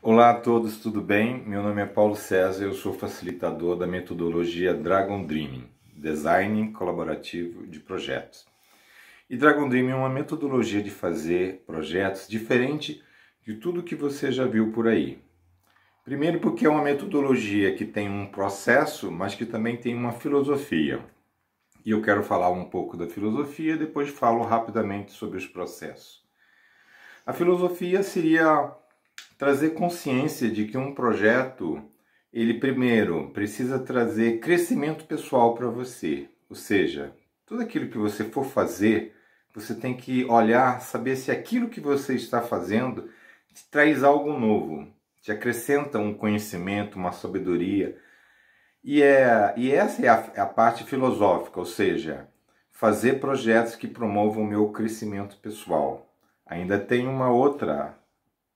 Olá a todos, tudo bem? Meu nome é Paulo César, eu sou facilitador da metodologia Dragon Dreaming, Design Colaborativo de Projetos. E Dragon Dreaming é uma metodologia de fazer projetos diferente de tudo que você já viu por aí. Primeiro porque é uma metodologia que tem um processo, mas que também tem uma filosofia. E eu quero falar um pouco da filosofia, depois falo rapidamente sobre os processos. A filosofia seria trazer consciência de que um projeto, ele primeiro precisa trazer crescimento pessoal para você. Ou seja, tudo aquilo que você for fazer, você tem que olhar, saber se aquilo que você está fazendo te traz algo novo, te acrescenta um conhecimento, uma sabedoria. E, é, e essa é a, é a parte filosófica, ou seja, fazer projetos que promovam o meu crescimento pessoal. Ainda tem uma outra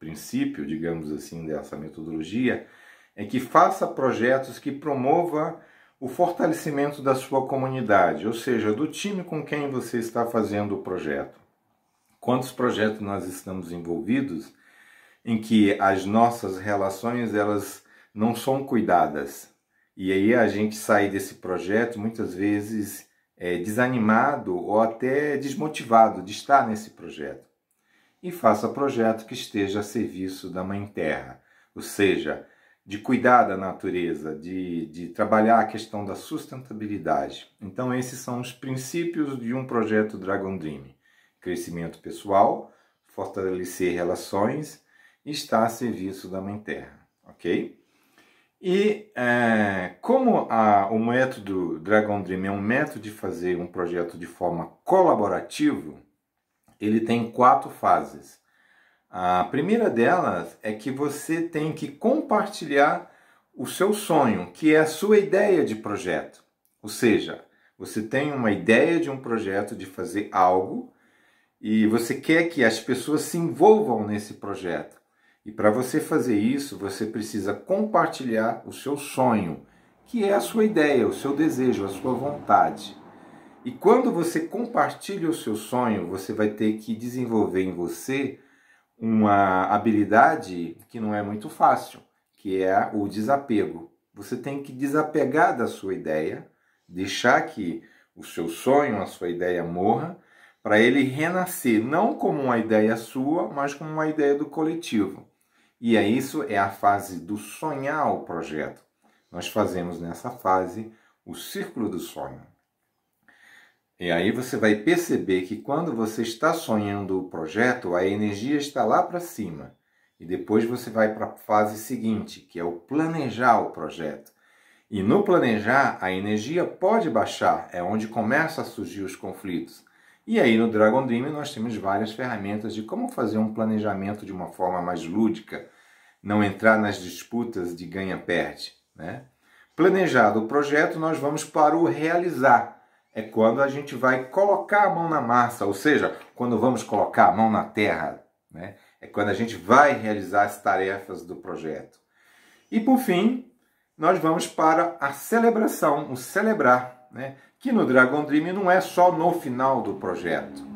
princípio, digamos assim, dessa metodologia, é que faça projetos que promova o fortalecimento da sua comunidade, ou seja, do time com quem você está fazendo o projeto. Quantos projetos nós estamos envolvidos em que as nossas relações elas não são cuidadas e aí a gente sai desse projeto muitas vezes é, desanimado ou até desmotivado de estar nesse projeto e faça projeto que esteja a serviço da Mãe Terra, ou seja, de cuidar da natureza, de, de trabalhar a questão da sustentabilidade. Então, esses são os princípios de um projeto Dragon Dream: crescimento pessoal, fortalecer relações e estar a serviço da Mãe Terra, ok? E é, como a, o método Dragon Dream é um método de fazer um projeto de forma colaborativa, ele tem quatro fases. A primeira delas é que você tem que compartilhar o seu sonho, que é a sua ideia de projeto. Ou seja, você tem uma ideia de um projeto de fazer algo e você quer que as pessoas se envolvam nesse projeto. E para você fazer isso, você precisa compartilhar o seu sonho, que é a sua ideia, o seu desejo, a sua vontade. E quando você compartilha o seu sonho, você vai ter que desenvolver em você uma habilidade que não é muito fácil, que é o desapego. Você tem que desapegar da sua ideia, deixar que o seu sonho, a sua ideia morra, para ele renascer, não como uma ideia sua, mas como uma ideia do coletivo. E é isso é a fase do sonhar o projeto. Nós fazemos nessa fase o círculo do sonho. E aí você vai perceber que quando você está sonhando o projeto, a energia está lá para cima. E depois você vai para a fase seguinte, que é o planejar o projeto. E no planejar, a energia pode baixar, é onde começam a surgir os conflitos. E aí no Dragon Dream nós temos várias ferramentas de como fazer um planejamento de uma forma mais lúdica, não entrar nas disputas de ganha-perde. Né? Planejado o projeto, nós vamos para o realizar é quando a gente vai colocar a mão na massa, ou seja, quando vamos colocar a mão na terra, né? É quando a gente vai realizar as tarefas do projeto. E por fim, nós vamos para a celebração, o celebrar, né? Que no Dragon Dream não é só no final do projeto,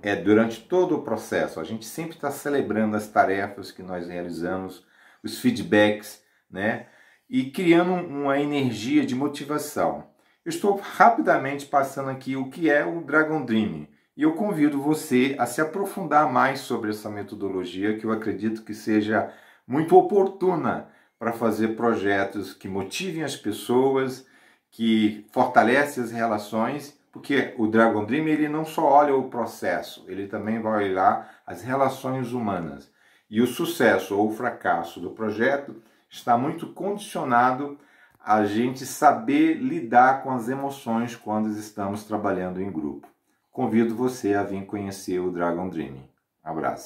é durante todo o processo. A gente sempre está celebrando as tarefas que nós realizamos, os feedbacks, né? E criando uma energia de motivação estou rapidamente passando aqui o que é o Dragon Dream e eu convido você a se aprofundar mais sobre essa metodologia que eu acredito que seja muito oportuna para fazer projetos que motivem as pessoas, que fortalecem as relações, porque o Dragon Dream ele não só olha o processo, ele também vai olhar as relações humanas. E o sucesso ou o fracasso do projeto está muito condicionado a gente saber lidar com as emoções quando estamos trabalhando em grupo. Convido você a vir conhecer o Dragon Dreaming. Abraço.